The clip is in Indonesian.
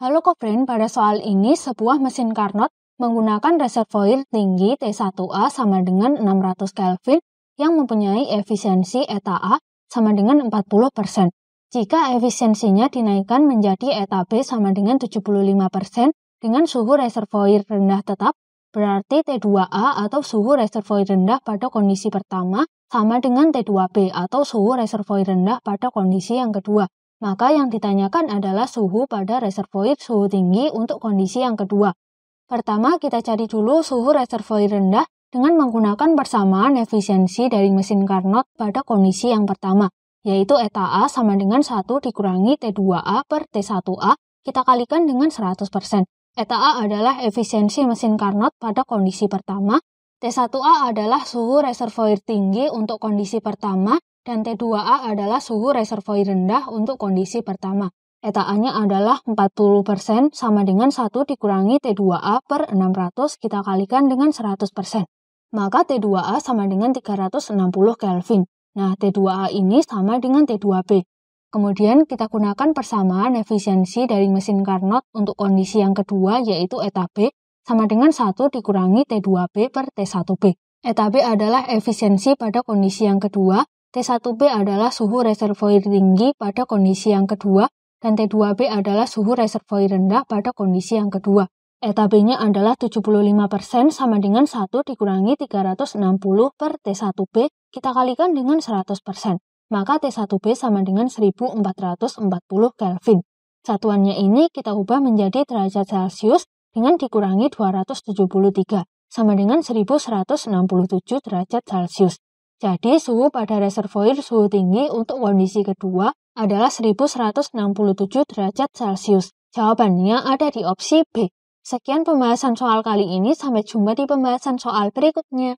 Halo Kofren, pada soal ini sebuah mesin Carnot menggunakan reservoir tinggi T1A sama dengan 600 Kelvin yang mempunyai efisiensi eta A sama dengan 40%. Jika efisiensinya dinaikkan menjadi eta B sama dengan 75% dengan suhu reservoir rendah tetap, berarti T2A atau suhu reservoir rendah pada kondisi pertama sama dengan T2B atau suhu reservoir rendah pada kondisi yang kedua. Maka yang ditanyakan adalah suhu pada reservoir suhu tinggi untuk kondisi yang kedua. Pertama, kita cari dulu suhu reservoir rendah dengan menggunakan persamaan efisiensi dari mesin Carnot pada kondisi yang pertama, yaitu eta A sama dengan 1 dikurangi T2A per T1A, kita kalikan dengan 100%. Eta A adalah efisiensi mesin Carnot pada kondisi pertama, T1A adalah suhu reservoir tinggi untuk kondisi pertama dan T2A adalah suhu reservoir rendah untuk kondisi pertama. Etaannya adalah 40% sama dengan 1 dikurangi T2A per 600 kita kalikan dengan 100%. Maka T2A sama dengan 360 Kelvin. Nah, T2A ini sama dengan T2B. Kemudian kita gunakan persamaan efisiensi dari mesin Carnot untuk kondisi yang kedua yaitu eta B sama dengan 1 dikurangi T2B per T1B. Eta B adalah efisiensi pada kondisi yang kedua T1B adalah suhu reservoir tinggi pada kondisi yang kedua, dan T2B adalah suhu reservoir rendah pada kondisi yang kedua. Eta B-nya adalah 75% sama dengan 1 dikurangi 360 per T1B, kita kalikan dengan 100%. Maka T1B sama dengan 1440 Kelvin. Satuannya ini kita ubah menjadi derajat Celcius dengan dikurangi 273, sama dengan 1167 derajat Celcius. Jadi suhu pada reservoir suhu tinggi untuk kondisi kedua adalah 1167 derajat Celcius. Jawabannya ada di opsi B. Sekian pembahasan soal kali ini, sampai jumpa di pembahasan soal berikutnya.